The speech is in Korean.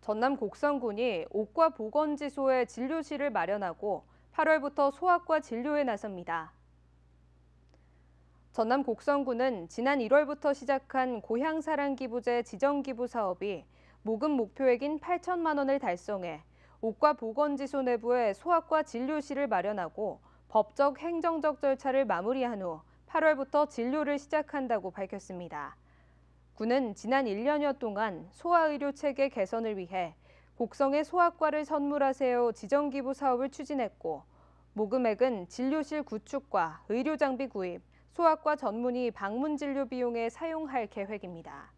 전남 곡성군이 옥과 보건지소에 진료실을 마련하고 8월부터 소아과 진료에 나섭니다. 전남 곡성군은 지난 1월부터 시작한 고향사랑기부제 지정기부 사업이 모금 목표액인 8천만 원을 달성해 옥과 보건지소 내부에 소아과 진료실을 마련하고 법적 행정적 절차를 마무리한 후 8월부터 진료를 시작한다고 밝혔습니다. 군은 지난 1년여 동안 소아의료 체계 개선을 위해 곡성의 소아과를 선물하세요 지정기부 사업을 추진했고 모금액은 진료실 구축과 의료장비 구입, 소아과 전문의 방문 진료 비용에 사용할 계획입니다.